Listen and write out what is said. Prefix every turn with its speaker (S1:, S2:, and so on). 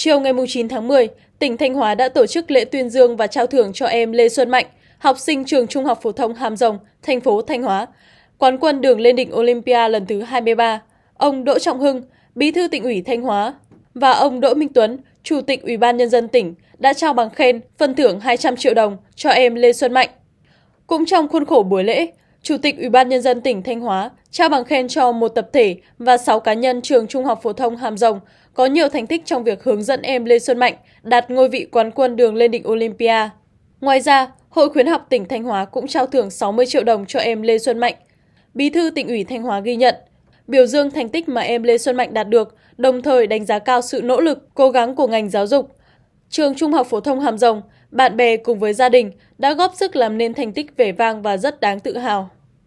S1: Chiều ngày 9 tháng 10, tỉnh Thanh Hóa đã tổ chức lễ tuyên dương và trao thưởng cho em Lê Xuân Mạnh, học sinh trường Trung học phổ thông Hàm Rồng, thành phố Thanh Hóa, quán quân đường lên đỉnh Olympia lần thứ 23. Ông Đỗ Trọng Hưng, Bí thư tỉnh ủy Thanh Hóa và ông Đỗ Minh Tuấn, Chủ tịch Ủy ban nhân dân tỉnh đã trao bằng khen, phân thưởng 200 triệu đồng cho em Lê Xuân Mạnh. Cũng trong khuôn khổ buổi lễ, Chủ tịch Ủy ban Nhân dân tỉnh Thanh Hóa trao bằng khen cho một tập thể và 6 cá nhân trường Trung học phổ thông Hàm Rồng có nhiều thành tích trong việc hướng dẫn em Lê Xuân Mạnh đạt ngôi vị quán quân đường lên đỉnh Olympia. Ngoài ra, Hội khuyến học tỉnh Thanh Hóa cũng trao thưởng 60 triệu đồng cho em Lê Xuân Mạnh. Bí thư tỉnh ủy Thanh Hóa ghi nhận, biểu dương thành tích mà em Lê Xuân Mạnh đạt được, đồng thời đánh giá cao sự nỗ lực, cố gắng của ngành giáo dục. Trường Trung học phổ thông Hàm Rồng, bạn bè cùng với gia đình đã góp sức làm nên thành tích vẻ vang và rất đáng tự hào.